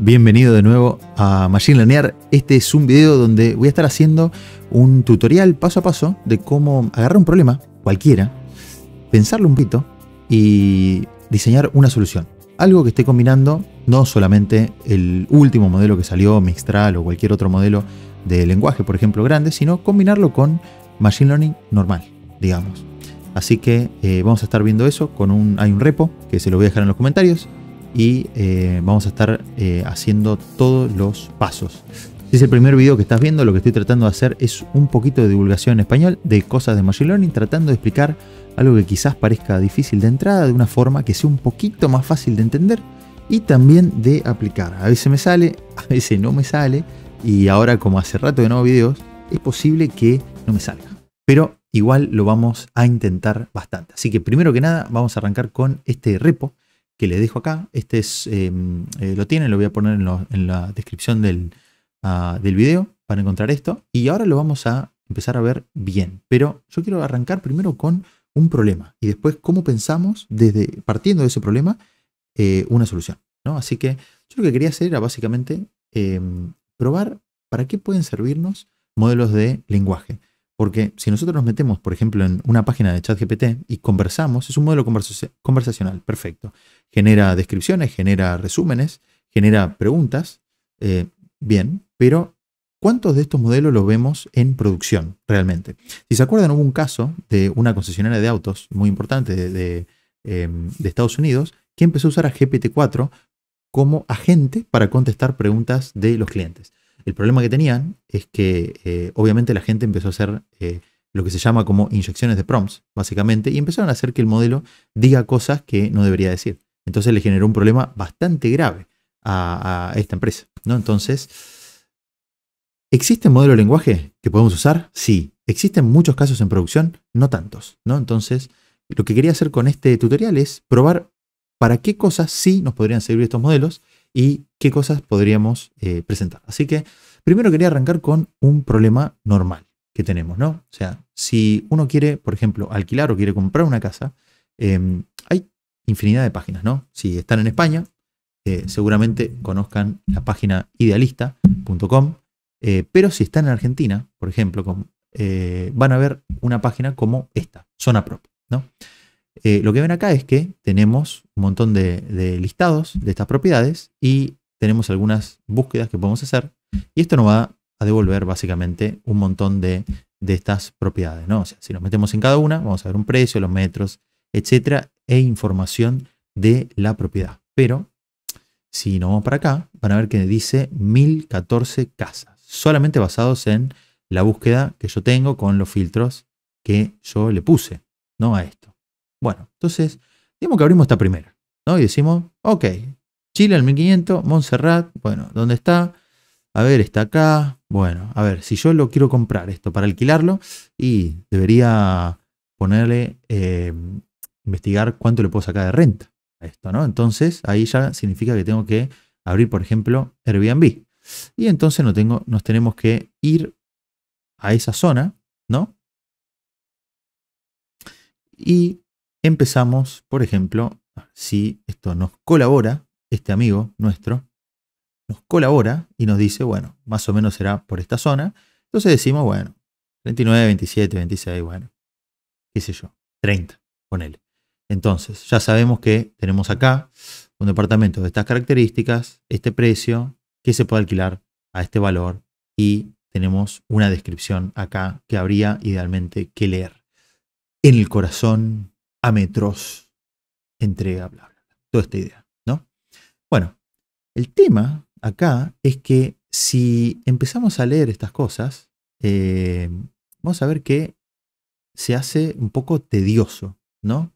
Bienvenido de nuevo a Machine Learning, Este es un video donde voy a estar haciendo un tutorial paso a paso de cómo agarrar un problema, cualquiera, pensarlo un poquito y diseñar una solución. Algo que esté combinando no solamente el último modelo que salió, Mixtral o cualquier otro modelo de lenguaje, por ejemplo, grande, sino combinarlo con Machine Learning normal, digamos. Así que eh, vamos a estar viendo eso con un. Hay un repo que se lo voy a dejar en los comentarios y eh, vamos a estar eh, haciendo todos los pasos. Si es el primer video que estás viendo, lo que estoy tratando de hacer es un poquito de divulgación en español de cosas de Machine Learning, tratando de explicar algo que quizás parezca difícil de entrada de una forma que sea un poquito más fácil de entender y también de aplicar. A veces me sale, a veces no me sale y ahora como hace rato de nuevo videos, es posible que no me salga. Pero igual lo vamos a intentar bastante. Así que primero que nada vamos a arrancar con este repo que les dejo acá. Este es, em, eh, lo tiene lo voy a poner en, la descripción ah, del, video para encontrar esto. Y ahora lo vamos a empezar a ver bien. Pero yo quiero arrancar primero con un problema y después cómo pensamos desde partiendo de ese problema eh, una solución. Así que yo lo que quería hacer era básicamente em, probar para qué pueden servirnos modelos de lenguaje. Porque si nosotros nos metemos, por ejemplo, en una página de ChatGPT y conversamos, es un modelo conversacional, perfecto. Genera descripciones, genera resúmenes, genera preguntas, eh, bien, pero ¿cuántos de estos modelos los vemos en producción realmente? Si se acuerdan, hubo un caso de una concesionaria de autos muy importante de, de em, Estados Unidos que empezó a usar a GPT-4 como agente para contestar preguntas de los clientes. El problema que tenían es que eh, obviamente la gente empezó a hacer eh, lo que se llama como inyecciones de prompts, básicamente, y empezaron a hacer que el modelo diga cosas que no debería decir. Entonces le generó un problema bastante grave a, esta empresa. ¿no? Entonces, ¿existe modelo de lenguaje que podemos usar? Sí. ¿Existen muchos casos en producción? No tantos. ¿no? Entonces, lo que quería hacer con este tutorial es probar para qué cosas sí nos podrían servir estos modelos y qué cosas podríamos eh, presentar. Así que primero quería arrancar con un problema normal que tenemos, ¿no? O sea, si uno quiere, por ejemplo, alquilar o quiere comprar una casa, em, hay infinidad de páginas, ¿no? Si están en España, eh, seguramente conozcan la página idealista.com, eh, pero si están en Argentina, por ejemplo, van a ver una página como esta, Zona Prop, ¿no? Eh, lo que ven acá es que tenemos un montón de, listados de estas propiedades y tenemos algunas búsquedas que podemos hacer. Y esto nos va a devolver básicamente un montón de, estas propiedades. ¿no? O sea, si nos metemos en cada una, vamos a ver un precio, los metros, etcétera, e información de la propiedad. Pero si nos vamos para acá, van a ver que dice 1014 casas, solamente basados en la búsqueda que yo tengo con los filtros que yo le puse ¿no? a esto. Bueno, entonces, digamos que abrimos esta primera, ¿no? Y decimos, ok, Chile al 1500, Montserrat, bueno, ¿dónde está? A ver, está acá. Bueno, a ver, si yo lo quiero comprar esto para alquilarlo y debería ponerle, eh, investigar cuánto le puedo sacar de renta a esto, ¿no? Entonces ahí ya significa que tengo que abrir, por ejemplo, Airbnb. Y entonces no tengo, nos tenemos que ir a esa zona, ¿no? Y Empezamos, por ejemplo, si esto nos colabora, este amigo nuestro, nos colabora y nos dice, bueno, más o menos será por esta zona. Entonces decimos, bueno, 39, 27, 26, bueno, qué sé yo, 30, él. Entonces, ya sabemos que tenemos acá un departamento de estas características, este precio, que se puede alquilar a este valor y tenemos una descripción acá que habría idealmente que leer. En el corazón a metros entrega, bla, bla, bla, toda esta idea, ¿no? Bueno, el tema acá es que si empezamos a leer estas cosas, eh, vamos a ver que se hace un poco tedioso, ¿no?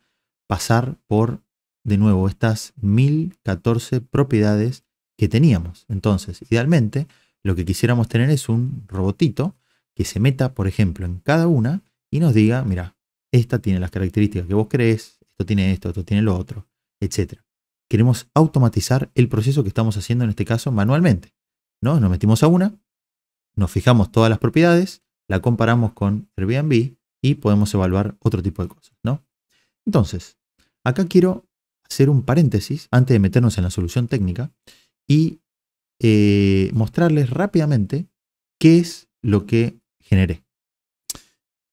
Pasar por, de nuevo, estas 1014 propiedades que teníamos. Entonces, idealmente, lo que quisiéramos tener es un robotito que se meta, por ejemplo, en cada una y nos diga, mira, esta tiene las características que vos crees, esto tiene esto, esto tiene lo otro, etc. Queremos automatizar el proceso que estamos haciendo en este caso manualmente. ¿no? Nos metimos a una, nos fijamos todas las propiedades, la comparamos con Airbnb y podemos evaluar otro tipo de cosas. ¿no? Entonces, acá quiero hacer un paréntesis antes de meternos en la solución técnica y eh, mostrarles rápidamente qué es lo que generé.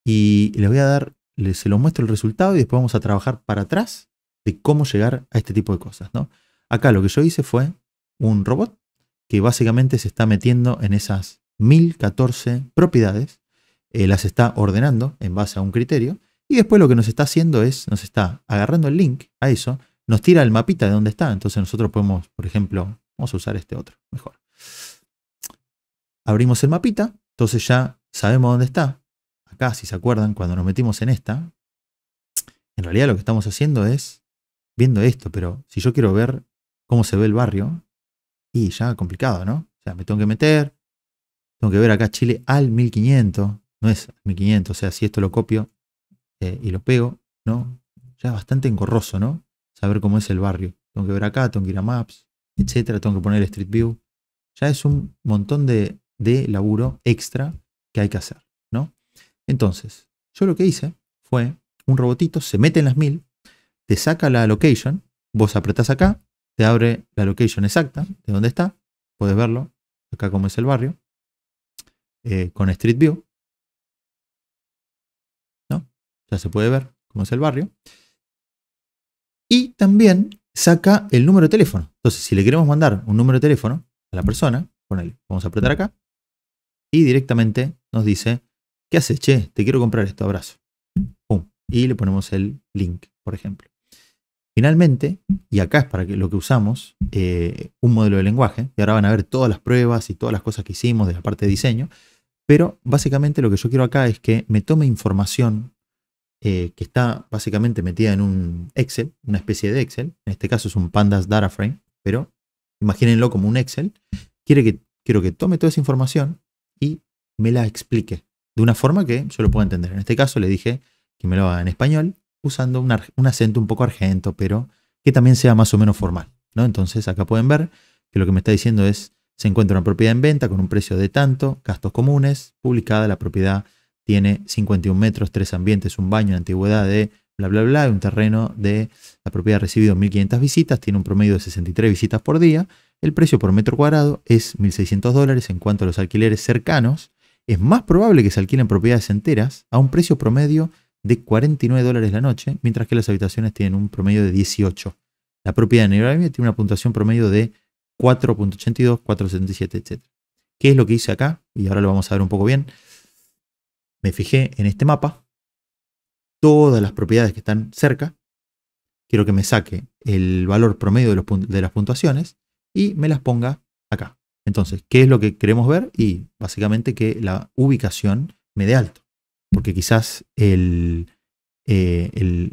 Y les voy a dar se lo muestro el resultado y después vamos a trabajar para atrás de cómo llegar a este tipo de cosas. ¿no? Acá lo que yo hice fue un robot que básicamente se está metiendo en esas 1014 propiedades, eh, las está ordenando en base a un criterio y después lo que nos está haciendo es, nos está agarrando el link a eso, nos tira el mapita de dónde está, entonces nosotros podemos, por ejemplo, vamos a usar este otro, mejor. Abrimos el mapita, entonces ya sabemos dónde está, acá, si se acuerdan, cuando nos metimos en esta, en realidad lo que estamos haciendo es viendo esto, pero si yo quiero ver cómo se ve el barrio, y ya complicado, ¿no? O sea, me tengo que meter, tengo que ver acá Chile al 1500, no es 1500, o sea, si esto lo copio eh, y lo pego, ¿no? Ya es bastante engorroso, ¿no? Saber cómo es el barrio. Tengo que ver acá, tengo que ir a Maps, etcétera, tengo que poner Street View. Ya es un montón de, de laburo extra que hay que hacer. Entonces, yo lo que hice fue un robotito se mete en las mil, te saca la location, vos apretás acá, te abre la location exacta de dónde está, puedes verlo, acá como es el barrio, eh, con Street View. ¿No? Ya se puede ver cómo es el barrio. Y también saca el número de teléfono. Entonces, si le queremos mandar un número de teléfono a la persona, ponele, vamos a apretar acá, y directamente nos dice ¿Qué haces, che? Te quiero comprar esto, abrazo. Y le ponemos el link, por ejemplo. Finalmente, y acá es para que lo que usamos, eh, un modelo de lenguaje, y ahora van a ver todas las pruebas y todas las cosas que hicimos de la parte de diseño, pero básicamente lo que yo quiero acá es que me tome información eh, que está básicamente metida en un Excel, una especie de Excel, en este caso es un Pandas DataFrame, pero imagínenlo como un Excel, Quiere que, quiero que tome toda esa información y me la explique de una forma que yo lo puedo entender. En este caso le dije que me lo haga en español, usando un, acento un poco argento, pero que también sea más o menos formal. ¿no? Entonces acá pueden ver que lo que me está diciendo es, se encuentra una propiedad en venta con un precio de tanto, gastos comunes, publicada, la propiedad tiene 51 metros, tres ambientes, un baño, de antigüedad de bla, bla, bla, un terreno de la propiedad ha recibido 1.500 visitas, tiene un promedio de 63 visitas por día, el precio por metro cuadrado es 1.600 dólares en cuanto a los alquileres cercanos, es más probable que se alquilen propiedades enteras a un precio promedio de 49 dólares la noche, mientras que las habitaciones tienen un promedio de 18. La propiedad de Airbnb tiene una puntuación promedio de 4.82, 4.77, etc. ¿Qué es lo que hice acá? Y ahora lo vamos a ver un poco bien. Me fijé en este mapa, todas las propiedades que están cerca. Quiero que me saque el valor promedio de las puntuaciones y me las ponga acá. Entonces, ¿qué es lo que queremos ver? Y básicamente que la ubicación me dé alto, porque quizás el, eh,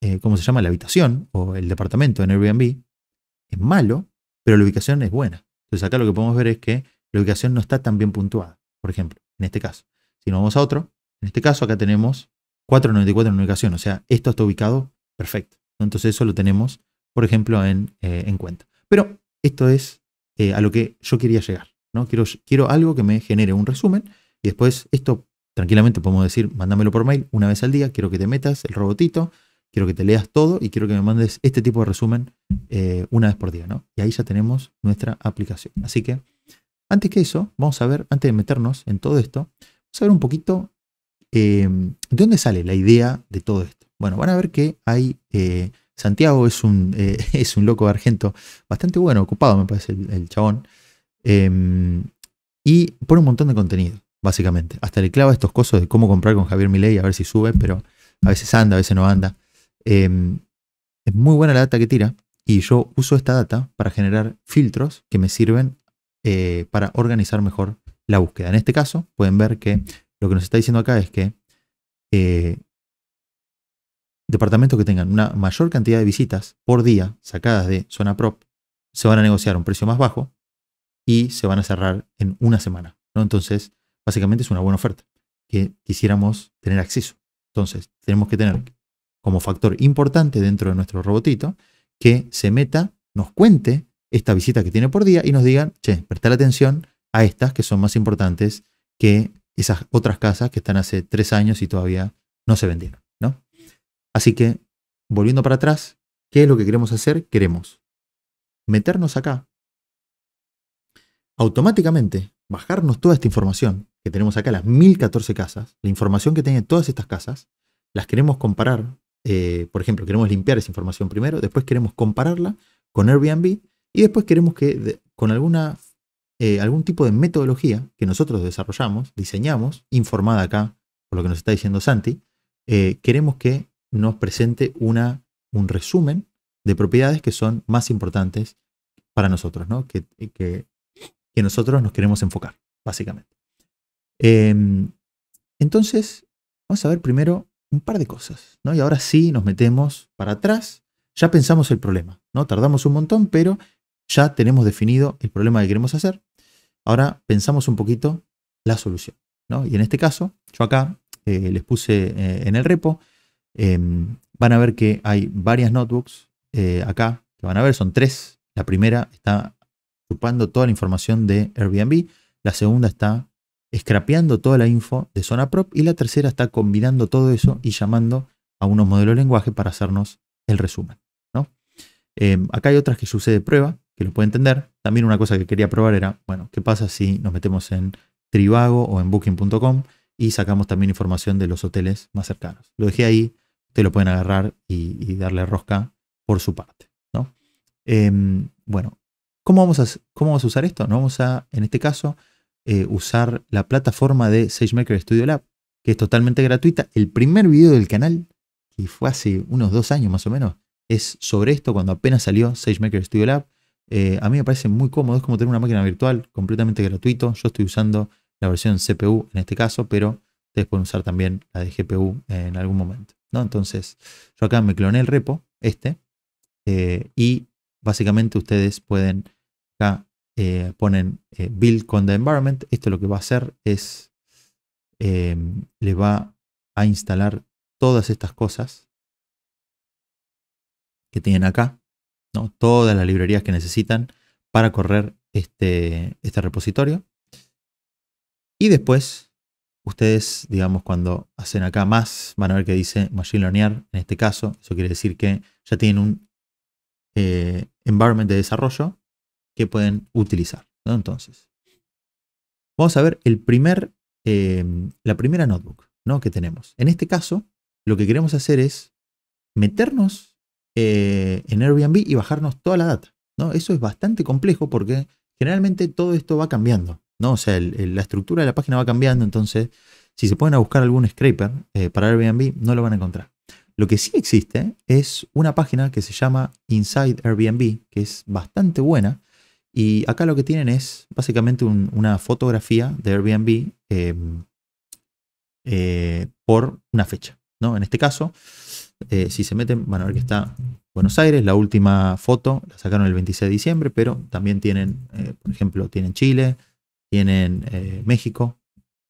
eh, ¿cómo se llama? La habitación o el departamento en Airbnb es malo, pero la ubicación es buena. Entonces acá lo que podemos ver es que la ubicación no está tan bien puntuada, por ejemplo, en este caso. Si nos vamos a otro, en este caso acá tenemos 4.94 en ubicación, o sea, esto está ubicado perfecto. Entonces eso lo tenemos, por ejemplo, en, eh, en cuenta. Pero esto es eh, a lo que yo quería llegar. ¿no? Quiero, quiero algo que me genere un resumen y después esto tranquilamente podemos decir, mándamelo por mail una vez al día, quiero que te metas el robotito, quiero que te leas todo y quiero que me mandes este tipo de resumen eh, una vez por día. ¿no? Y ahí ya tenemos nuestra aplicación. Así que antes que eso, vamos a ver, antes de meternos en todo esto, vamos a ver un poquito eh, de dónde sale la idea de todo esto. Bueno, van a ver que hay Santiago es un, eh, es un loco argento bastante bueno, ocupado me parece el, chabón. Em, y pone un montón de contenido, básicamente. Hasta le clava estos cosos de cómo comprar con Javier Milei, a ver si sube, pero a veces anda, a veces no anda. Em, es muy buena la data que tira y yo uso esta data para generar filtros que me sirven eh, para organizar mejor la búsqueda. En este caso, pueden ver que lo que nos está diciendo acá es que eh, departamentos que tengan una mayor cantidad de visitas por día sacadas de zona prop se van a negociar a un precio más bajo y se van a cerrar en una semana. Entonces, básicamente es una buena oferta que quisiéramos tener acceso. Entonces, tenemos que tener como factor importante dentro de nuestro robotito que se meta, nos cuente esta visita que tiene por día y nos digan, che, prestar atención a estas que son más importantes que esas otras casas que están hace tres años y todavía no se vendieron. Así que, volviendo para atrás, ¿qué es lo que queremos hacer? Queremos meternos acá. Automáticamente, bajarnos toda esta información que tenemos acá, las 1014 casas, la información que tienen todas estas casas, las queremos comparar. Eh, por ejemplo, queremos limpiar esa información primero, después queremos compararla con Airbnb y después queremos que con alguna, eh, algún tipo de metodología que nosotros desarrollamos, diseñamos, informada acá por lo que nos está diciendo Santi, eh, queremos que nos presente un resumen de propiedades que son más importantes para nosotros, ¿no? que, que, nosotros nos queremos enfocar, básicamente. Em, entonces, vamos a ver primero un par de cosas, ¿no? Y ahora sí nos metemos para atrás, ya pensamos el problema, ¿no? Tardamos un montón, pero ya tenemos definido el problema que queremos hacer. Ahora pensamos un poquito la solución, ¿no? Y en este caso, yo acá eh, les puse eh, en el repo Em, van a ver que hay varias notebooks eh, acá, que van a ver, son tres. La primera está chupando toda la información de Airbnb, la segunda está scrapeando toda la info de zona prop y la tercera está combinando todo eso y llamando a unos modelos de lenguaje para hacernos el resumen. ¿no? Em, acá hay otras que sucede prueba, que lo pueden entender. También una cosa que quería probar era, bueno, ¿qué pasa si nos metemos en Trivago o en booking.com y sacamos también información de los hoteles más cercanos? Lo dejé ahí te lo pueden agarrar y, darle rosca por su parte. ¿no? Em, bueno, ¿cómo vamos, a, ¿cómo vamos a usar esto? ¿No? Vamos a, en este caso, eh, usar la plataforma de SageMaker Studio Lab, que es totalmente gratuita. El primer video del canal, que fue hace unos dos años más o menos, es sobre esto, cuando apenas salió SageMaker Studio Lab. Eh, a mí me parece muy cómodo, es como tener una máquina virtual completamente gratuito. Yo estoy usando la versión CPU en este caso, pero ustedes pueden usar también la de GPU en algún momento. Entonces, yo acá me cloné el repo, este, eh, y básicamente ustedes pueden, acá eh, ponen eh, build con the environment, esto lo que va a hacer es, em, le va a instalar todas estas cosas que tienen acá, ¿no? todas las librerías que necesitan para correr este, este repositorio. Y después Ustedes, digamos, cuando hacen acá más, van a ver que dice machine learning en este caso. Eso quiere decir que ya tienen un eh, environment de desarrollo que pueden utilizar. Entonces, vamos a ver el primer, eh, la primera notebook ¿no? que tenemos. En este caso, lo que queremos hacer es meternos eh, en Airbnb y bajarnos toda la data. ¿no? Eso es bastante complejo porque generalmente todo esto va cambiando. ¿no? O sea, la estructura de la página va cambiando, entonces si se pueden a buscar algún scraper eh, para Airbnb, no lo van a encontrar. Lo que sí existe es una página que se llama Inside Airbnb, que es bastante buena. Y acá lo que tienen es básicamente una fotografía de Airbnb em, eh, por una fecha. ¿no? En este caso, eh, si se meten, van a ver que está Buenos Aires. La última foto la sacaron el 26 de diciembre, pero también tienen, por ejemplo, tienen Chile, tienen eh, México,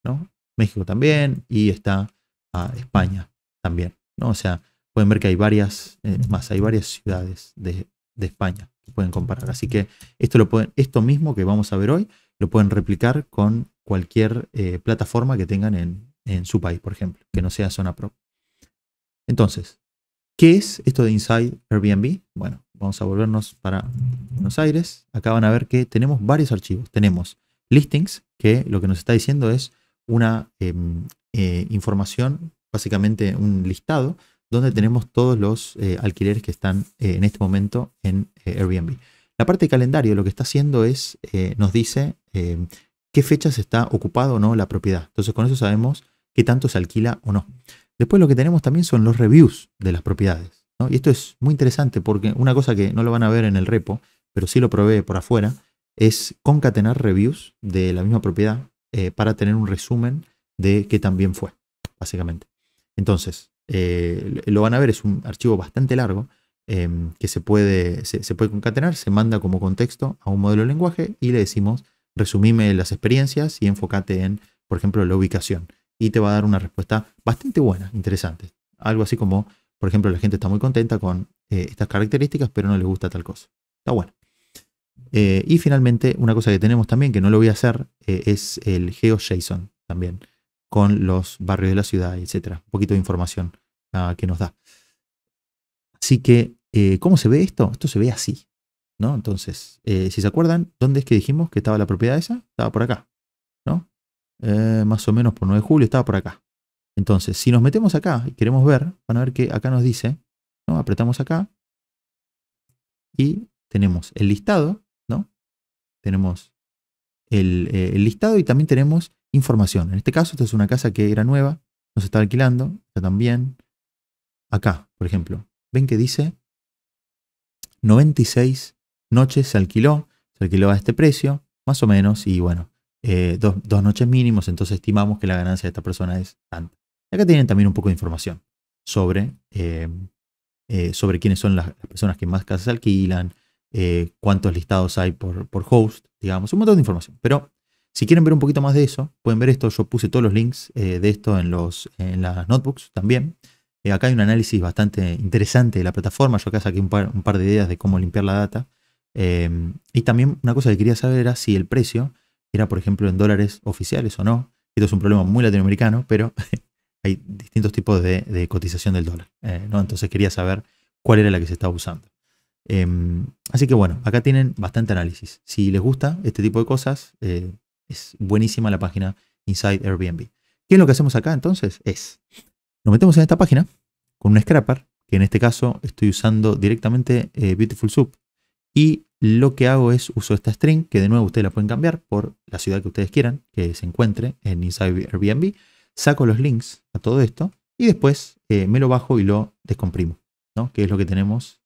¿no? México también, y está ah, España también, ¿no? O sea, pueden ver que hay varias, eh, más, hay varias ciudades de, España que pueden comparar. Así que esto, lo pueden, esto mismo que vamos a ver hoy, lo pueden replicar con cualquier eh, plataforma que tengan en, en su país, por ejemplo, que no sea zona pro. Entonces, ¿Qué es esto de Inside Airbnb? Bueno, vamos a volvernos para Buenos Aires. Acá van a ver que tenemos varios archivos. Tenemos listings, que lo que nos está diciendo es una em, eh, información, básicamente un listado, donde tenemos todos los eh, alquileres que están eh, en este momento en Airbnb. La parte de calendario lo que está haciendo es, nos dice em, qué fechas está ocupado o no la propiedad. Entonces con eso sabemos qué tanto se alquila o no. Después lo que tenemos también son los reviews de las propiedades. Y esto es muy interesante porque una cosa que no lo van a ver en el repo, pero sí lo probé por afuera, es concatenar reviews de la misma propiedad eh, para tener un resumen de qué también fue, básicamente. Entonces, eh, lo van a ver, es un archivo bastante largo em, que se puede, se, puede concatenar, se manda como contexto a un modelo de lenguaje y le decimos, resumime las experiencias y enfócate en, por ejemplo, la ubicación. Y te va a dar una respuesta bastante buena, interesante. Algo así como, por ejemplo, la gente está muy contenta con eh, estas características, pero no les gusta tal cosa. Está bueno. Eh, y finalmente, una cosa que tenemos también, que no lo voy a hacer, eh, es el GeoJSON también, con los barrios de la ciudad, etcétera. Un poquito de información ah, que nos da. Así que, eh, ¿cómo se ve esto? Esto se ve así, ¿no? Entonces, si se acuerdan, ¿dónde es que dijimos que estaba la propiedad esa? Estaba por acá, ¿no? más o menos por 9 de julio estaba por acá. Entonces, si nos metemos acá y queremos ver, van a ver que acá nos dice, ¿no? Apretamos acá y tenemos el listado tenemos eh, el, listado y también tenemos información. En este caso, esta es una casa que era nueva, no se está alquilando, también. Acá, por ejemplo, ven que dice 96 noches se alquiló, se alquiló a este precio, más o menos, y bueno, eh, dos, noches mínimos, entonces estimamos que la ganancia de esta persona es tanta. Acá tienen también un poco de información sobre, eh, sobre quiénes son las personas que más casas alquilan, eh, cuántos listados hay por, host, digamos, un montón de información. Pero si quieren ver un poquito más de eso, pueden ver esto. Yo puse todos los links eh, de esto en, los, en las notebooks también. Eh, acá hay un análisis bastante interesante de la plataforma. Yo acá saqué un par, de ideas de cómo limpiar la data. y también una cosa que quería saber era si el precio era, por ejemplo, en dólares oficiales o no. Esto es un problema muy latinoamericano, pero hay distintos tipos de, cotización del dólar. Entonces quería saber cuál era la que se estaba usando. Em, así que bueno, acá tienen bastante análisis. Si les gusta este tipo de cosas, eh, es buenísima la página Inside Airbnb. ¿Qué es lo que hacemos acá entonces? Es, nos metemos en esta página con un scrapper, que en este caso estoy usando directamente eh, Beautiful Soup. Y lo que hago es uso esta string, que de nuevo ustedes la pueden cambiar por la ciudad que ustedes quieran, que se encuentre en Inside Airbnb. Saco los links a todo esto y después eh, me lo bajo y lo descomprimo, ¿no? que es lo que tenemos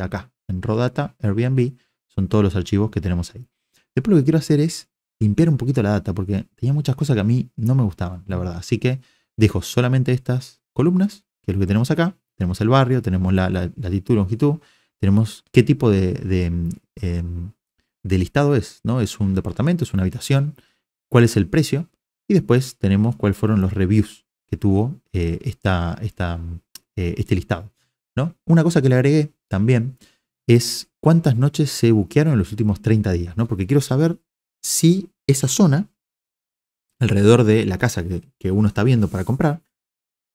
acá en Rodata, Airbnb, son todos los archivos que tenemos ahí. Después lo que quiero hacer es limpiar un poquito la data, porque tenía muchas cosas que a mí no me gustaban, la verdad. Así que dejo solamente estas columnas, que es lo que tenemos acá. Tenemos el barrio, tenemos la, la latitud, longitud, tenemos qué tipo de, em, de, listado es, ¿no? Es un departamento, es una habitación, cuál es el precio, y después tenemos cuáles fueron los reviews que tuvo eh, esta, eh, este listado. ¿no? Una cosa que le agregué también es cuántas noches se buquearon en los últimos 30 días, ¿no? Porque quiero saber si esa zona, alrededor de la casa que, uno está viendo para comprar,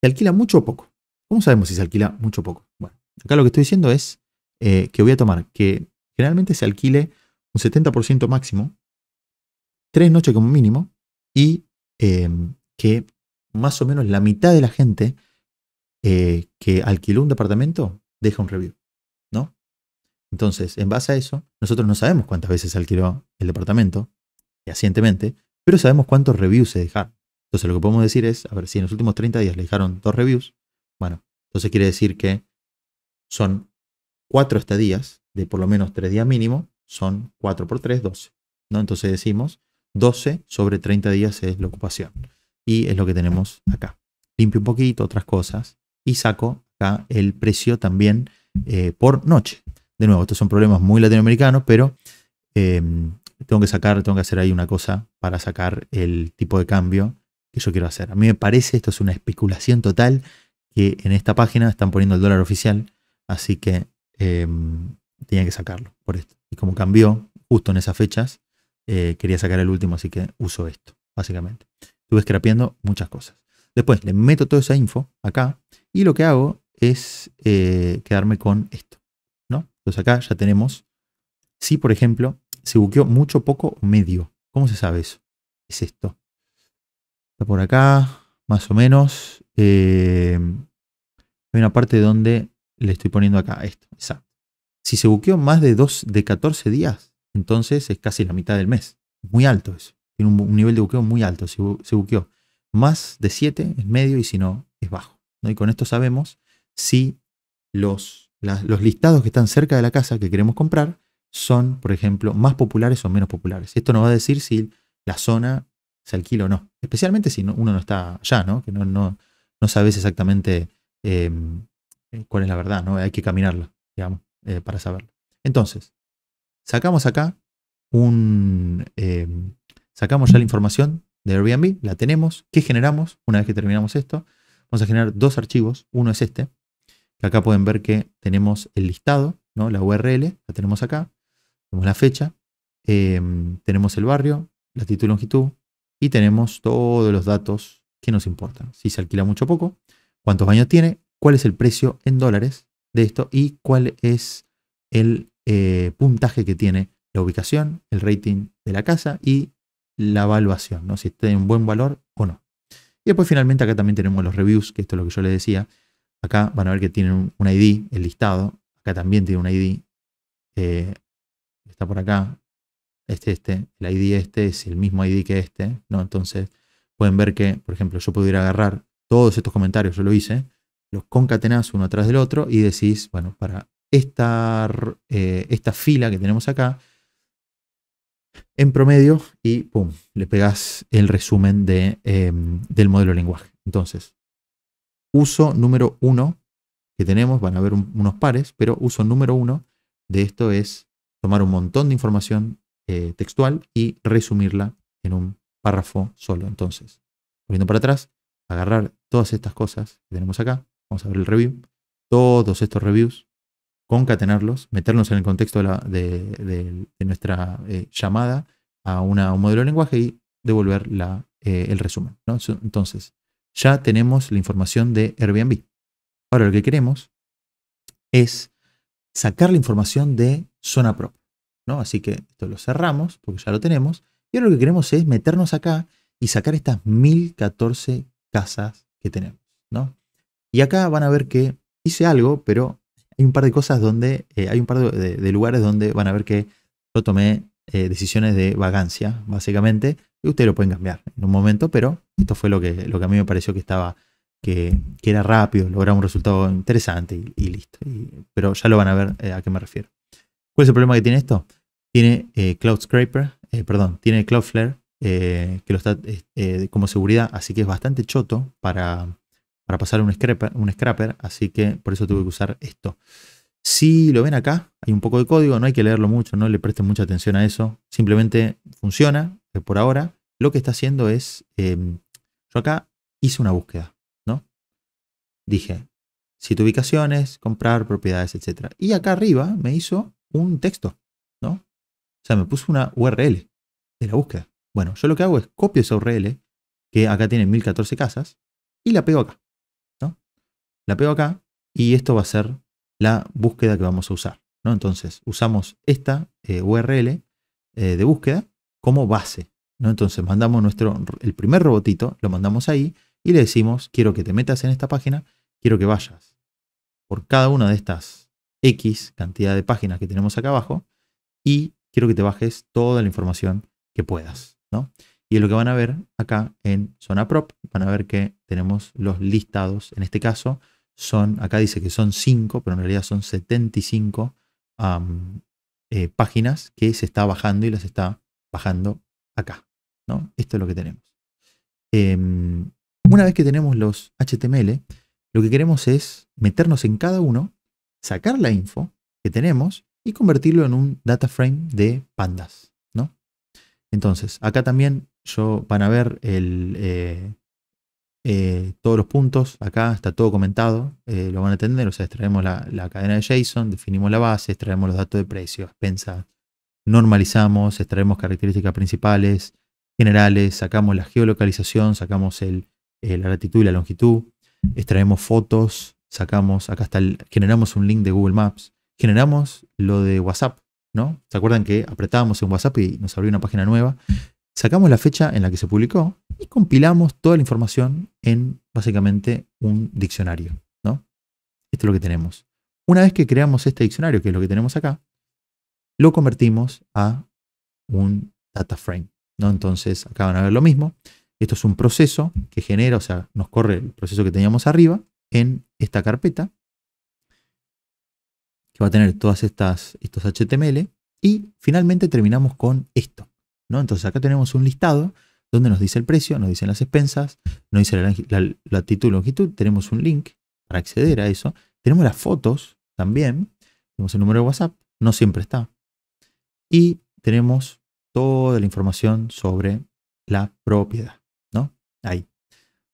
se alquila mucho o poco. ¿Cómo sabemos si se alquila mucho o poco? Bueno, acá lo que estoy diciendo es eh, que voy a tomar que generalmente se alquile un 70% máximo, tres noches como mínimo, y em, que más o menos la mitad de la gente eh, que alquiló un departamento deja un review. Entonces, en base a eso, nosotros no sabemos cuántas veces se alquiló el departamento, recientemente pero sabemos cuántos reviews se dejaron. Entonces, lo que podemos decir es, a ver, si en los últimos 30 días le dejaron dos reviews, bueno, entonces quiere decir que son cuatro estadías de por lo menos tres días mínimo, son cuatro por 3, 12. ¿no? Entonces decimos 12 sobre 30 días es la ocupación. Y es lo que tenemos acá. Limpio un poquito, otras cosas. Y saco acá el precio también eh, por noche. De nuevo, estos son problemas muy latinoamericanos, pero em, tengo que sacar, tengo que hacer ahí una cosa para sacar el tipo de cambio que yo quiero hacer. A mí me parece, esto es una especulación total, que en esta página están poniendo el dólar oficial, así que em, tenía que sacarlo por esto. Y como cambió justo en esas fechas, eh, quería sacar el último, así que uso esto, básicamente. Estuve scrapeando muchas cosas. Después le meto toda esa info acá y lo que hago es eh, quedarme con esto. Entonces acá ya tenemos si, por ejemplo, se buqueó mucho, poco o medio. ¿Cómo se sabe eso? Es esto. Está por acá, más o menos. Em, hay una parte donde le estoy poniendo acá esto. Exacto. Si se buqueó más de, dos, de 14 días, entonces es casi la mitad del mes. Muy alto eso. Tiene un, nivel de buqueo muy alto. Si se buqueó más de 7 es medio y si no es bajo. Y con esto sabemos si los los listados que están cerca de la casa que queremos comprar son, por ejemplo, más populares o menos populares. Esto nos va a decir si la zona se alquila o no. Especialmente si uno no está allá, ¿no? Que no, no, sabes exactamente em, eh, cuál es la verdad, ¿no? Hay que caminarla, digamos, eh, para saberlo. Entonces, sacamos acá un. Em, sacamos ya la información de Airbnb, la tenemos. ¿Qué generamos? Una vez que terminamos esto, vamos a generar dos archivos. Uno es este, acá pueden ver que tenemos el listado, ¿no? la URL, la tenemos acá, tenemos la fecha, em, tenemos el barrio, latitud y longitud, y tenemos todos los datos que nos importan. Si se alquila mucho o poco, cuántos baños tiene, cuál es el precio en dólares de esto y cuál es el eh, puntaje que tiene la ubicación, el rating de la casa y la evaluación, ¿no? si está en buen valor o no. Y después finalmente acá también tenemos los reviews, que esto es lo que yo le decía, Acá van a ver que tienen un, ID, el listado. Acá también tiene un ID. Eh, está por acá. Este, este. El ID este es el mismo ID que este. ¿no? Entonces pueden ver que, por ejemplo, yo pudiera agarrar todos estos comentarios, yo lo hice, los concatenás uno atrás del otro y decís, bueno, para esta, eh, esta fila que tenemos acá, en promedio y pum, le pegás el resumen em, del modelo de lenguaje. Entonces, uso número uno que tenemos, van a haber unos pares, pero uso número uno de esto es tomar un montón de información eh, textual y resumirla en un párrafo solo. Entonces, volviendo para atrás, agarrar todas estas cosas que tenemos acá, vamos a ver el review, todos estos reviews, concatenarlos, meternos en el contexto de, nuestra eh, llamada a, una, un modelo de lenguaje y devolver eh, el resumen. Entonces, ya tenemos la información de Airbnb. Ahora lo que queremos es sacar la información de zona Pro. ¿no? Así que esto lo cerramos porque ya lo tenemos. Y ahora lo que queremos es meternos acá y sacar estas 1014 casas que tenemos. ¿no? Y acá van a ver que hice algo, pero hay un par de cosas donde, eh, hay un par de, de, lugares donde van a ver que lo tomé eh, decisiones de vagancia, básicamente. Y ustedes lo pueden cambiar en un momento, pero esto fue lo que, lo que a mí me pareció que estaba, que, era rápido, lograr un resultado interesante y, listo. pero ya lo van a ver eh, a qué me refiero. ¿Cuál es el problema que tiene esto? Tiene eh, Cloud Scraper, perdón, tiene Cloudflare, que lo está como seguridad, así que es bastante choto para, para pasar un scraper, un scraper, así que por eso tuve que usar esto. Si lo ven acá, hay un poco de código, no hay que leerlo mucho, no le presten mucha atención a eso. Simplemente funciona, eh, por ahora lo que está haciendo es, em, yo acá hice una búsqueda, ¿no? Dije, sitio ubicaciones, comprar propiedades, etc. Y acá arriba me hizo un texto, ¿no? O sea, me puso una URL de la búsqueda. Bueno, yo lo que hago es copio esa URL, que acá tiene 1014 casas, y la pego acá, ¿no? La pego acá y esto va a ser la búsqueda que vamos a usar. ¿no? Entonces usamos esta eh, URL eh, de búsqueda como base. ¿no? Entonces mandamos nuestro, el primer robotito, lo mandamos ahí y le decimos, quiero que te metas en esta página, quiero que vayas por cada una de estas X cantidad de páginas que tenemos acá abajo y quiero que te bajes toda la información que puedas. ¿no? Y es lo que van a ver acá en zona prop. Van a ver que tenemos los listados, en este caso, son, acá dice que son 5, pero en realidad son 75 eh, páginas que se está bajando y las está bajando acá. ¿no? Esto es lo que tenemos. Em, una vez que tenemos los HTML, lo que queremos es meternos en cada uno, sacar la info que tenemos y convertirlo en un data frame de pandas. ¿no? Entonces, acá también yo van a ver el, eh, eh, todos los puntos, acá está todo comentado, eh, lo van a entender, o sea, extraemos la, cadena de JSON, definimos la base, extraemos los datos de precio, expensa, normalizamos, extraemos características principales, generales, sacamos la geolocalización, sacamos el, eh, la latitud y la longitud, extraemos fotos, sacamos, acá está, generamos un link de Google Maps, generamos lo de WhatsApp, ¿no? ¿Se acuerdan que apretábamos en WhatsApp y nos abrió una página nueva? sacamos la fecha en la que se publicó y compilamos toda la información en básicamente un diccionario. ¿no? Esto es lo que tenemos. Una vez que creamos este diccionario, que es lo que tenemos acá, lo convertimos a un data frame. ¿no? Entonces, acá van a ver lo mismo. Esto es un proceso que genera, o sea, nos corre el proceso que teníamos arriba en esta carpeta, que va a tener todas estas estos HTML. Y finalmente terminamos con esto. Entonces acá tenemos un listado donde nos dice el precio, nos dicen las expensas, nos dice la, latitud y longitud, tenemos un link para acceder a eso, tenemos las fotos también, tenemos el número de WhatsApp, no siempre está, y tenemos toda la información sobre la propiedad, ¿no?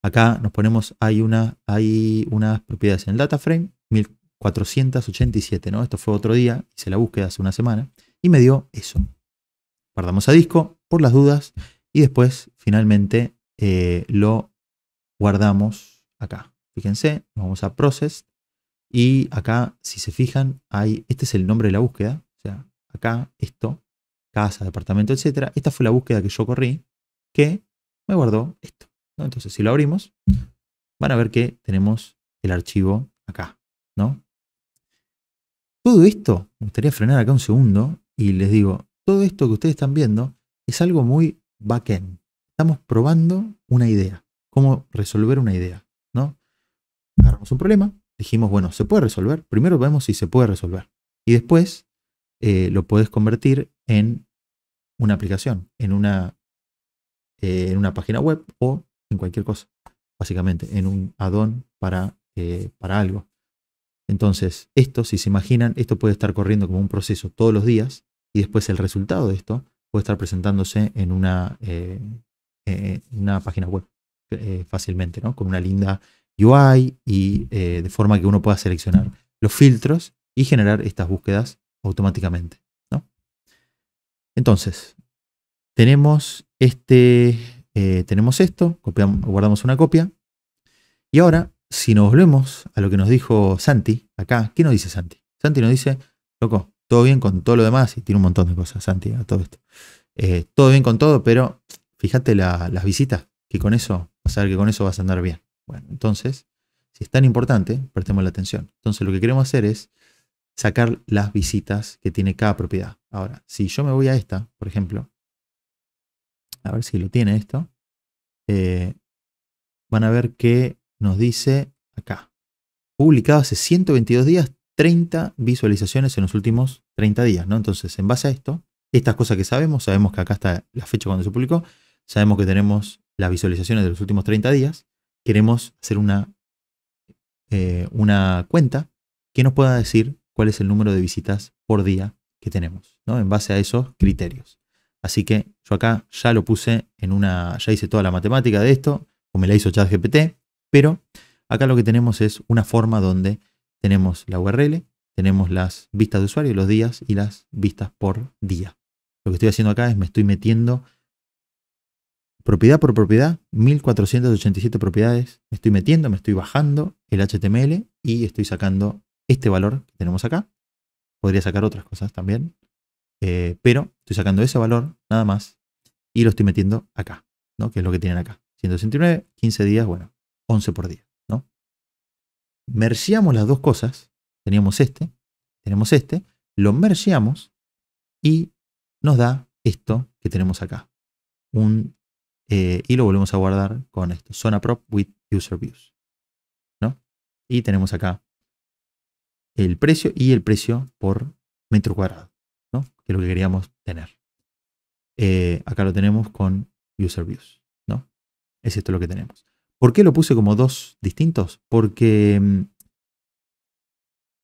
Acá nos ponemos, hay, una, hay unas propiedades en el data frame, 1487, ¿no? Esto fue otro día, hice la búsqueda hace una semana, y me dio eso guardamos a disco por las dudas y después finalmente eh, lo guardamos acá. Fíjense, vamos a Process y acá, si se fijan, hay, este es el nombre de la búsqueda, o sea, acá, esto, casa, departamento, etc. Esta fue la búsqueda que yo corrí que me guardó esto. Entonces, si lo abrimos, van a ver que tenemos el archivo acá, ¿no? Todo esto, me gustaría frenar acá un segundo y les digo, todo esto que ustedes están viendo es algo muy backend. Estamos probando una idea, cómo resolver una idea, ¿no? Agarramos un problema, dijimos, bueno, se puede resolver. Primero vemos si se puede resolver. Y después eh, lo puedes convertir en una aplicación, en una, eh, en una página web o en cualquier cosa, básicamente, en un add-on para, eh, para algo. Entonces, esto, si se imaginan, esto puede estar corriendo como un proceso todos los días y después el resultado de esto puede estar presentándose en una, eh, eh, una página web eh, fácilmente, ¿no? Con una linda UI y de forma que uno pueda seleccionar los filtros y generar estas búsquedas automáticamente, ¿no? Entonces, tenemos este, tenemos esto, copiamos, guardamos una copia y ahora, si nos volvemos a lo que nos dijo Santi acá, ¿qué nos dice Santi? Santi nos dice, loco, todo bien con todo lo demás, y tiene un montón de cosas, Santi, a todo esto. Eh, todo bien con todo, pero fíjate las visitas, que con eso, vas a ver que con eso vas a andar bien. Bueno, entonces, si es tan importante, prestemos la atención. Entonces, lo que queremos hacer es sacar las visitas que tiene cada propiedad. Ahora, si yo me voy a esta, por ejemplo, a ver si lo tiene esto, eh, van a ver que nos dice acá, publicado hace 122 días, 30 visualizaciones en los últimos 30 días, ¿no? Entonces, en base a esto, estas cosas que sabemos, sabemos que acá está la fecha cuando se publicó, sabemos que tenemos las visualizaciones de los últimos 30 días, queremos hacer una, eh, una cuenta que nos pueda decir cuál es el número de visitas por día que tenemos, ¿no? En base a esos criterios. Así que yo acá ya lo puse en una, ya hice toda la matemática de esto, o me la hizo ChatGPT, pero acá lo que tenemos es una forma donde tenemos la URL, tenemos las vistas de usuario, los días y las vistas por día. Lo que estoy haciendo acá es me estoy metiendo propiedad por propiedad, 1487 propiedades. Me estoy metiendo, me estoy bajando el HTML y estoy sacando este valor que tenemos acá. Podría sacar otras cosas también, eh, pero estoy sacando ese valor nada más y lo estoy metiendo acá, ¿no? que es lo que tienen acá. 169, 15 días, bueno, 11 por día merciamos las dos cosas, teníamos este, tenemos este, lo merciamos y nos da esto que tenemos acá. Eh, y lo volvemos a guardar con esto, zona prop with user views. Y tenemos acá el precio y el precio por metro cuadrado, que es lo que queríamos tener. Eh, acá lo tenemos con user views. ¿no? Es esto lo que tenemos. ¿Por qué lo puse como dos distintos? Porque mm,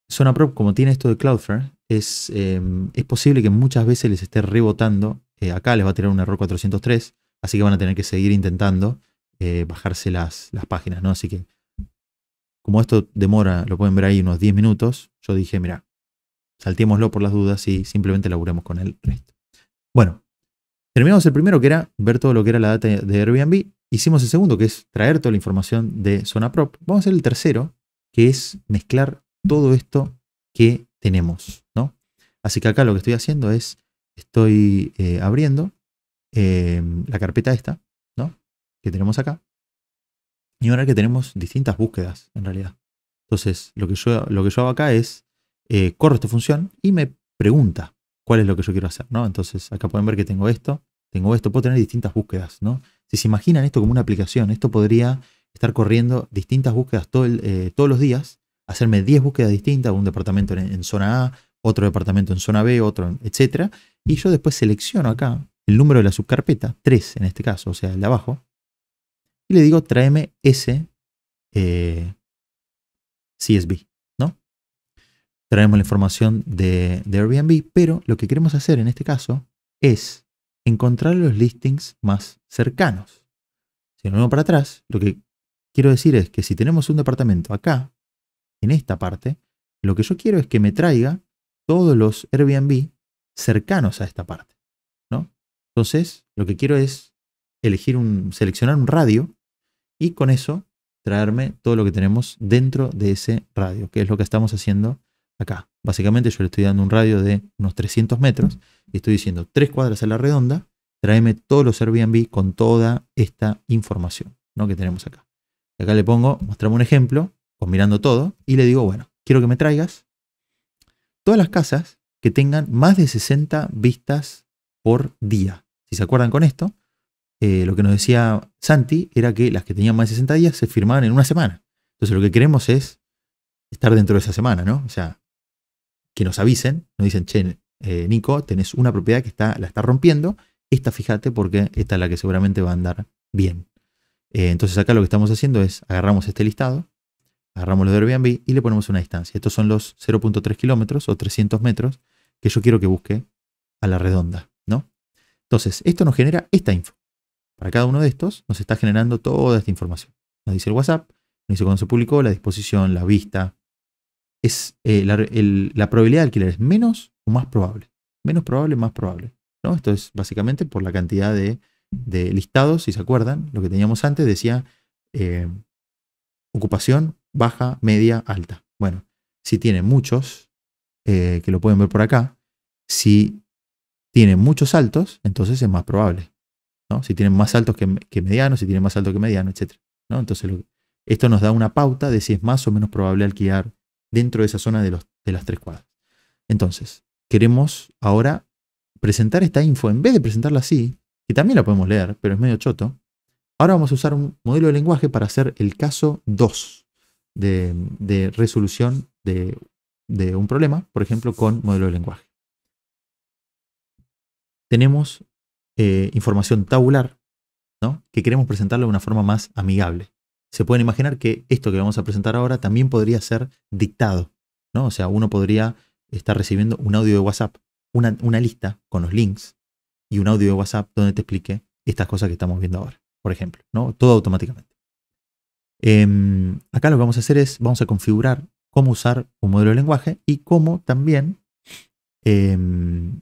Sonaprop, como tiene esto de Cloudflare, es, em, es posible que muchas veces les esté rebotando. Eh, acá les va a tirar un error 403, así que van a tener que seguir intentando eh, bajarse las, las páginas, ¿no? Así que, como esto demora, lo pueden ver ahí unos 10 minutos, yo dije, mira, saltémoslo por las dudas y simplemente laburemos con el resto. Bueno, Terminamos el primero, que era ver todo lo que era la data de Airbnb. Hicimos el segundo, que es traer toda la información de zona prop. Vamos a hacer el tercero, que es mezclar todo esto que tenemos, ¿no? Así que acá lo que estoy haciendo es, estoy eh, abriendo em, la carpeta esta, ¿no? Que tenemos acá. Y ahora que tenemos distintas búsquedas, en realidad. Entonces, lo que yo, lo que yo hago acá es, eh, corro esta función y me pregunta, cuál es lo que yo quiero hacer, ¿no? Entonces acá pueden ver que tengo esto, tengo esto, puedo tener distintas búsquedas, ¿no? Si se imaginan esto como una aplicación, esto podría estar corriendo distintas búsquedas todo eh, todos los días, hacerme 10 búsquedas distintas, un departamento en, zona A, otro departamento en zona B, otro, etcétera, y yo después selecciono acá el número de la subcarpeta, 3 en este caso, o sea, el de abajo, y le digo tráeme ese eh, CSV traemos la información de, Airbnb, pero lo que queremos hacer en este caso es encontrar los listings más cercanos. Si nos vamos para atrás, lo que quiero decir es que si tenemos un departamento acá, en esta parte, lo que yo quiero es que me traiga todos los Airbnb cercanos a esta parte. Entonces, lo que quiero es elegir un, seleccionar un radio y con eso traerme todo lo que tenemos dentro de ese radio, que es lo que estamos haciendo acá. Básicamente yo le estoy dando un radio de unos 300 metros y estoy diciendo tres cuadras a la redonda, tráeme todos los Airbnb con toda esta información ¿no? que tenemos acá. acá le pongo, mostramos un ejemplo, mirando todo, y le digo, bueno, quiero que me traigas todas las casas que tengan más de 60 vistas por día. Si se acuerdan con esto, eh, lo que nos decía Santi era que las que tenían más de 60 días se firmaban en una semana. Entonces lo que queremos es estar dentro de esa semana, ¿no? O sea, que nos avisen, nos dicen, che, eh, Nico, tenés una propiedad que está, la está rompiendo, esta fíjate porque esta es la que seguramente va a andar bien. Eh, entonces acá lo que estamos haciendo es agarramos este listado, agarramos lo de Airbnb y le ponemos una distancia. Estos son los 0.3 kilómetros o 300 metros que yo quiero que busque a la redonda, ¿no? Entonces, esto nos genera esta info. Para cada uno de estos nos está generando toda esta información. Nos dice el WhatsApp, nos dice cuando se publicó, la disposición, la vista, es eh, la, probabilidad de alquiler es menos o más probable. Menos probable, más probable. ¿no? Esto es básicamente por la cantidad de, listados, si se acuerdan, lo que teníamos antes decía eh, ocupación baja, media, alta. Bueno, si tiene muchos, eh, que lo pueden ver por acá, si tiene muchos altos, entonces es más probable. ¿no? Si tienen más altos que, que medianos, si tienen más alto que mediano, etc. Entonces esto nos da una pauta de si es más o menos probable alquilar dentro de esa zona de, las tres cuadras. Entonces, queremos ahora presentar esta info, en vez de presentarla así, que también la podemos leer, pero es medio choto, ahora vamos a usar un modelo de lenguaje para hacer el caso 2 de, resolución de, un problema, por ejemplo, con modelo de lenguaje. Tenemos eh, información tabular, que queremos presentarla de una forma más amigable se pueden imaginar que esto que vamos a presentar ahora también podría ser dictado, ¿no? O sea, uno podría estar recibiendo un audio de WhatsApp, una, lista con los links y un audio de WhatsApp donde te explique estas cosas que estamos viendo ahora, por ejemplo, ¿no? Todo automáticamente. Em, acá lo que vamos a hacer es, vamos a configurar cómo usar un modelo de lenguaje y cómo también em,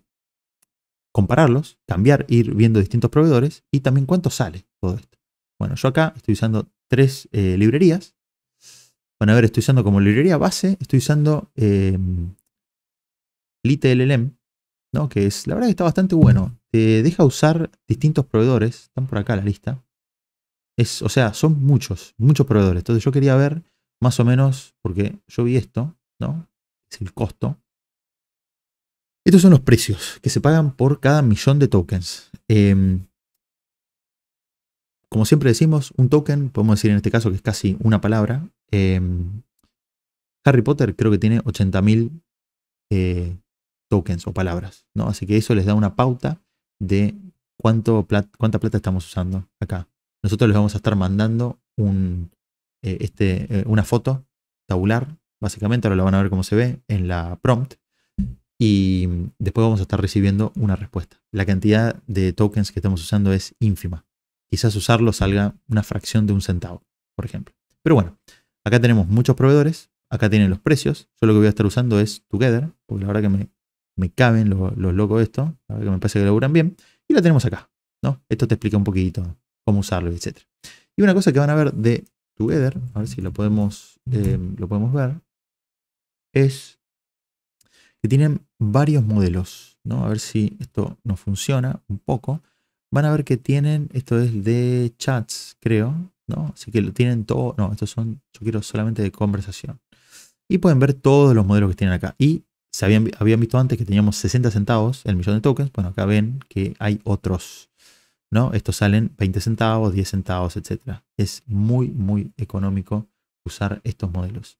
compararlos, cambiar, ir viendo distintos proveedores y también cuánto sale todo esto. Bueno, yo acá estoy usando tres eh, librerías. bueno, a ver, estoy usando como librería base, estoy usando eh, em, LiteLLM, ¿no? que es, la verdad que está bastante bueno. Te deja usar distintos proveedores, están por acá la lista. Es, o sea, son muchos, muchos proveedores. Entonces yo quería ver más o menos, porque yo vi esto, ¿no? Es el costo. Estos son los precios que se pagan por cada millón de tokens. Eh, como siempre decimos, un token, podemos decir en este caso que es casi una palabra. Em, Harry Potter creo que tiene 80.000 eh, tokens o palabras, ¿no? Así que eso les da una pauta de cuánto cuánta plata estamos usando acá. Nosotros les vamos a estar mandando un, eh, este, eh, una foto tabular, básicamente, ahora lo van a ver cómo se ve en la prompt. Y después vamos a estar recibiendo una respuesta. La cantidad de tokens que estamos usando es ínfima quizás usarlo salga una fracción de un centavo, por ejemplo. Pero bueno, acá tenemos muchos proveedores, acá tienen los precios. Yo lo que voy a estar usando es Together, porque la verdad que me, caben los, los locos esto, la verdad que me parece que laburan bien. Y la tenemos acá, ¿no? Esto te explica un poquito cómo usarlo, etc. Y una cosa que van a ver de Together, a ver si lo podemos, eh, lo podemos ver, es que tienen varios modelos, ¿no? A ver si esto nos funciona un poco van a ver que tienen, esto es de chats, creo, ¿no? Así que lo tienen todo, no, estos son, yo quiero solamente de conversación. Y pueden ver todos los modelos que tienen acá. Y se habían, visto antes que teníamos 60 centavos el millón de tokens, bueno, acá ven que hay otros, ¿no? Estos salen 20 centavos, 10 centavos, etc. Es muy, muy económico usar estos modelos.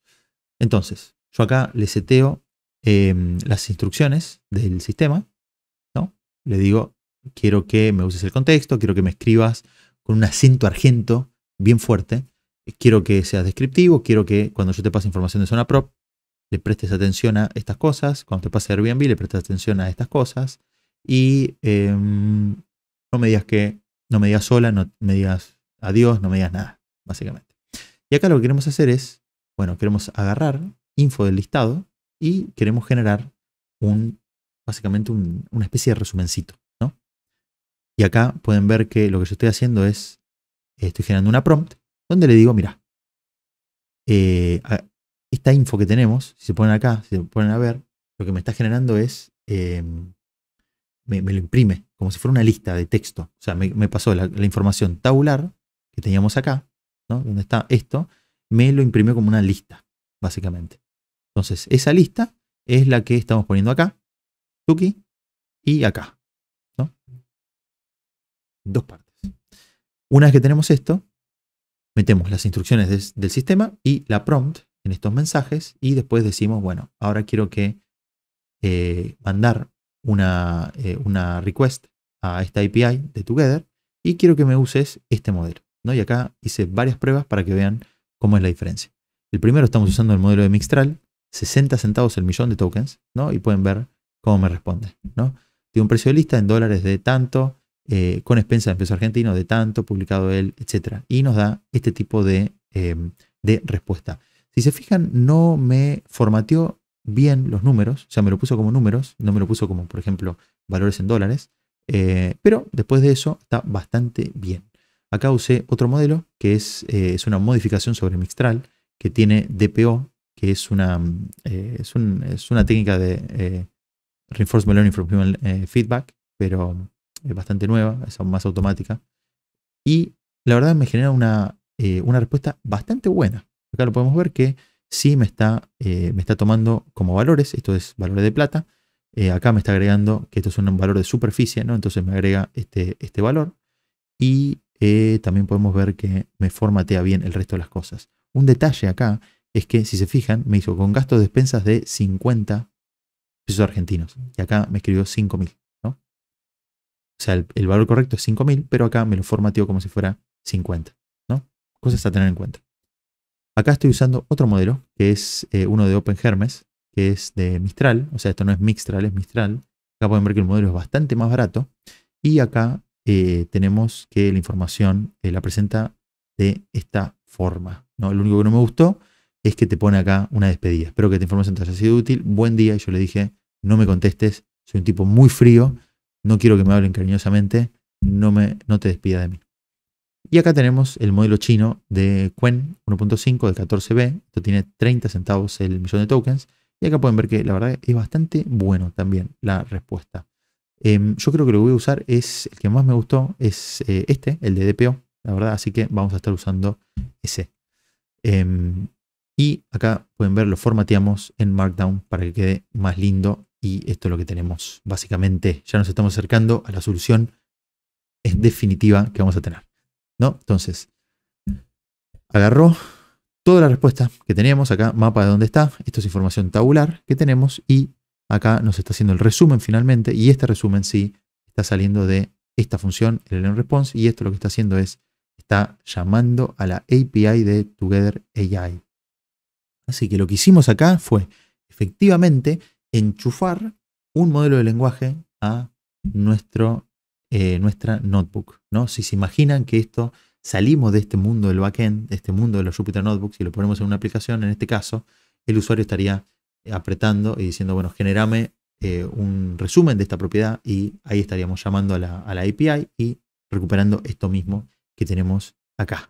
Entonces, yo acá le seteo em, las instrucciones del sistema, ¿no? Le digo quiero que me uses el contexto, quiero que me escribas con un acento argento bien fuerte, quiero que seas descriptivo, quiero que cuando yo te pase información de zona prop, le prestes atención a estas cosas, cuando te pase Airbnb, le prestes atención a estas cosas y em, no me digas que, no me digas sola, no me digas adiós, no me digas nada, básicamente. Y acá lo que queremos hacer es, bueno, queremos agarrar info del listado y queremos generar un, básicamente una especie de resumencito. Y acá pueden ver que lo que yo estoy haciendo es, estoy generando una prompt donde le digo, mira, eh, esta info que tenemos, si se ponen acá, si se ponen a ver, lo que me está generando es, em, me, lo imprime, como si fuera una lista de texto. O sea, me, pasó la, información tabular que teníamos acá, ¿no? donde está esto, me lo imprimió como una lista, básicamente. Entonces, esa lista es la que estamos poniendo acá, Tuki, y acá dos partes. Una vez que tenemos esto, metemos las instrucciones del sistema y la prompt en estos mensajes y después decimos, bueno, ahora quiero que eh, mandar eh, una, request a esta API de Together y quiero que me uses este modelo. ¿no? Y acá hice varias pruebas para que vean cómo es la diferencia. El primero estamos usando el modelo de Mixtral, 60 centavos el millón de tokens, ¿no? Y pueden ver cómo me responde, ¿no? Tiene un precio de lista en dólares de tanto, eh, con Expensa de Peso Argentino, de tanto, publicado él, etc. Y nos da este tipo eh, de, respuesta. Si se fijan, no me formateó bien los números, o sea, me lo puso como números, no me lo puso como, por ejemplo, valores en dólares, eh, pero después de eso está bastante bien. Acá usé otro modelo que es, es una modificación sobre Mixtral que tiene DPO, que es una, es una técnica de Reinforcement Learning from Human Feedback, pero es bastante nueva, es más automática. Y la verdad me genera una, eh, una respuesta bastante buena. Acá lo podemos ver que sí me está, eh, me está tomando como valores, esto es valores de plata. Eh, acá me está agregando que esto es un valor de superficie, ¿no? Entonces me agrega este, este valor. Y también podemos ver que me formatea bien el resto de las cosas. Un detalle acá es que, si se fijan, me hizo con gastos de despensas de 50 pesos argentinos. Y acá me escribió 5.000. O sea, el, valor correcto es 5000, pero acá me lo formateo como si fuera 50, ¿no? Cosas a tener en cuenta. Acá estoy usando otro modelo, que es eh, uno de Open Hermes, que es de Mistral. O sea, esto no es Mistral, es Mistral. Acá pueden ver que el modelo es bastante más barato. Y acá eh, tenemos que la información eh, la presenta de esta forma. ¿no? Lo único que no me gustó es que te pone acá una despedida. Espero que esta información te haya sido útil. Buen día. Y yo le dije, no me contestes. Soy un tipo muy frío no quiero que me hablen cariñosamente, no, me, no te despida de mí. Y acá tenemos el modelo chino de Quen 1.5 del 14B. Esto tiene 30 centavos el millón de tokens. Y acá pueden ver que la verdad es bastante bueno también la respuesta. Em, yo creo que lo que voy a usar es el que más me gustó, es eh, este, el de DPO, la verdad. Así que vamos a estar usando ese. Em, y acá pueden ver, lo formateamos en Markdown para que quede más lindo y esto es lo que tenemos. Básicamente ya nos estamos acercando a la solución definitiva que vamos a tener. ¿no? Entonces, agarró toda la respuesta que teníamos acá, mapa de dónde está. Esto es información tabular que tenemos y acá nos está haciendo el resumen finalmente. Y este resumen sí está saliendo de esta función, el response. Y esto lo que está haciendo es, está llamando a la API de Together AI. Así que lo que hicimos acá fue efectivamente enchufar un modelo de lenguaje a nuestro, eh, nuestra notebook. ¿no? Si se imaginan que esto salimos de este mundo del backend, de este mundo de los Jupyter Notebooks y lo ponemos en una aplicación, en este caso, el usuario estaría apretando y diciendo, bueno, generame eh, un resumen de esta propiedad y ahí estaríamos llamando a la, a la API y recuperando esto mismo que tenemos acá.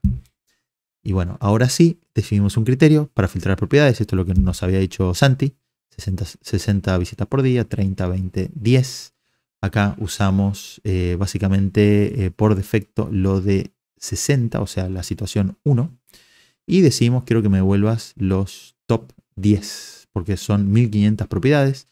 Y bueno, ahora sí, definimos un criterio para filtrar propiedades. Esto es lo que nos había dicho Santi. 60, visitas por día, 30, 20, 10. Acá usamos eh, básicamente eh, por defecto lo de 60, o sea, la situación 1. Y decimos, quiero que me devuelvas los top 10, porque son 1500 propiedades.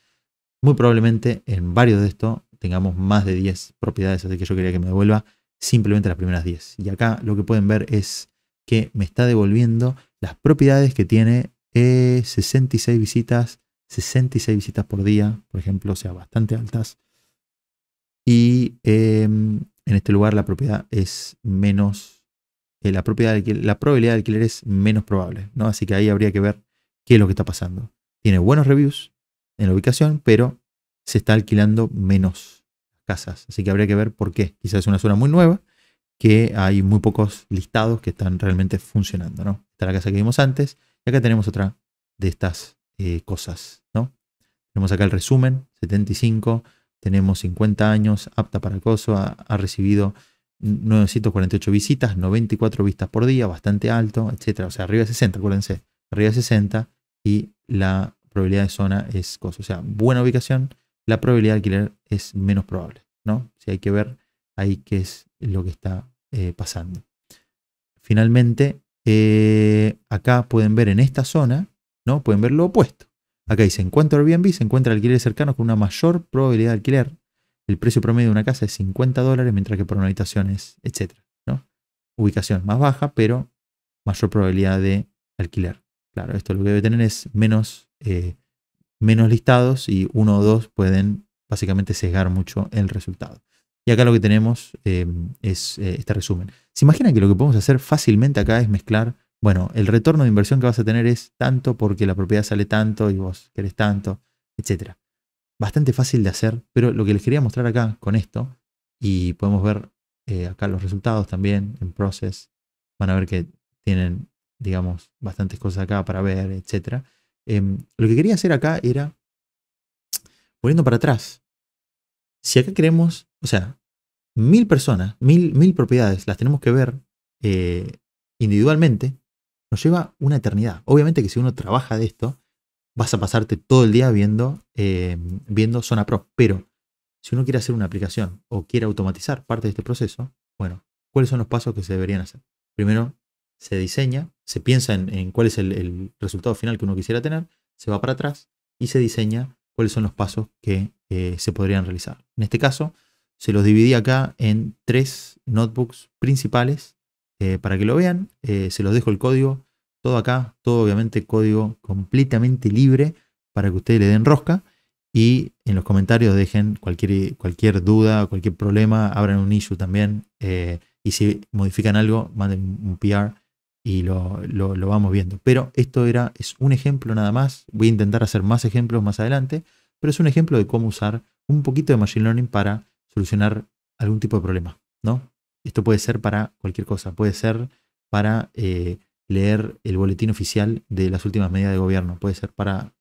Muy probablemente en varios de estos tengamos más de 10 propiedades, así que yo quería que me devuelva simplemente las primeras 10. Y acá lo que pueden ver es que me está devolviendo las propiedades que tiene 66 eh, visitas, 66 visitas por día, por ejemplo, o sea, bastante altas. Y em, en este lugar la propiedad es menos, eh, la, la probabilidad de alquiler es menos probable, ¿no? Así que ahí habría que ver qué es lo que está pasando. Tiene buenos reviews en la ubicación, pero se está alquilando menos casas. Así que habría que ver por qué. Quizás es una zona muy nueva, que hay muy pocos listados que están realmente funcionando, ¿no? Esta la casa que vimos antes y acá tenemos otra de estas eh, cosas, ¿no? Tenemos acá el resumen, 75, tenemos 50 años, apta para acoso, ha, ha recibido 948 visitas, 94 vistas por día, bastante alto, etcétera. O sea, arriba de 60, acuérdense, arriba de 60 y la probabilidad de zona es coso. O sea, buena ubicación, la probabilidad de alquiler es menos probable, ¿no? Si hay que ver ahí qué es lo que está eh, pasando. Finalmente, eh, acá pueden ver en esta zona, ¿no? Pueden ver lo opuesto. Acá dice, en cuanto a Airbnb, se encuentra alquiler cercano con una mayor probabilidad de alquiler. El precio promedio de una casa es 50 dólares, mientras que por una habitación es, etc. Ubicación más baja, pero mayor probabilidad de alquiler. Claro, esto lo que debe tener es menos, eh, menos listados y uno o dos pueden básicamente sesgar mucho el resultado. Y acá lo que tenemos eh, es eh, este resumen. ¿Se imaginan que lo que podemos hacer fácilmente acá es mezclar bueno, el retorno de inversión que vas a tener es tanto porque la propiedad sale tanto y vos querés tanto, etc. Bastante fácil de hacer, pero lo que les quería mostrar acá con esto, y podemos ver eh, acá los resultados también en Process, van a ver que tienen, digamos, bastantes cosas acá para ver, etc. Em, lo que quería hacer acá era, volviendo para atrás, si acá queremos, o sea, mil personas, mil, mil propiedades, las tenemos que ver eh, individualmente, nos lleva una eternidad. Obviamente que si uno trabaja de esto, vas a pasarte todo el día viendo, eh, viendo Zona Pro. Pero si uno quiere hacer una aplicación o quiere automatizar parte de este proceso, bueno, ¿cuáles son los pasos que se deberían hacer? Primero, se diseña, se piensa en, cuál es el, resultado final que uno quisiera tener, se va para atrás y se diseña cuáles son los pasos que eh, se podrían realizar. En este caso, se los dividí acá en tres notebooks principales eh, para que lo vean. Eh, se los dejo el código, todo acá, todo obviamente código completamente libre para que ustedes le den rosca y en los comentarios dejen cualquier, cualquier duda, cualquier problema, abran un issue también eh, y si modifican algo, manden un PR y lo, lo, vamos viendo. Pero esto era, es un ejemplo nada más, voy a intentar hacer más ejemplos más adelante, pero es un ejemplo de cómo usar un poquito de Machine Learning para solucionar algún tipo de problema, ¿no? Esto puede ser para cualquier cosa, puede ser para eh, leer el boletín oficial de las últimas medidas de gobierno, puede ser para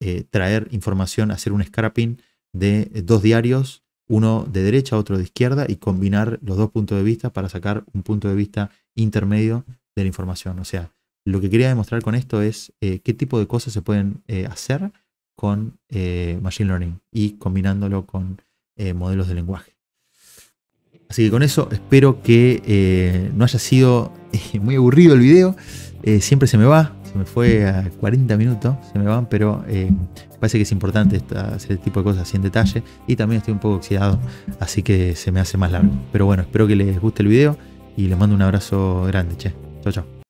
eh, traer información, hacer un scrapping de eh, dos diarios, uno de derecha, otro de izquierda, y combinar los dos puntos de vista para sacar un punto de vista intermedio de la información. O sea, lo que quería demostrar con esto es qué tipo de cosas se pueden hacer con Machine Learning y combinándolo con modelos de lenguaje. Así que con eso espero que eh, no haya sido eh, muy aburrido el video. Eh, siempre se me va, se me fue a 40 minutos, se me van, pero eh, parece que es importante hacer este tipo de cosas así en detalle. Y también estoy un poco oxidado, así que se me hace más largo. Pero bueno, espero que les guste el video y les mando un abrazo grande, che. Chao, chao.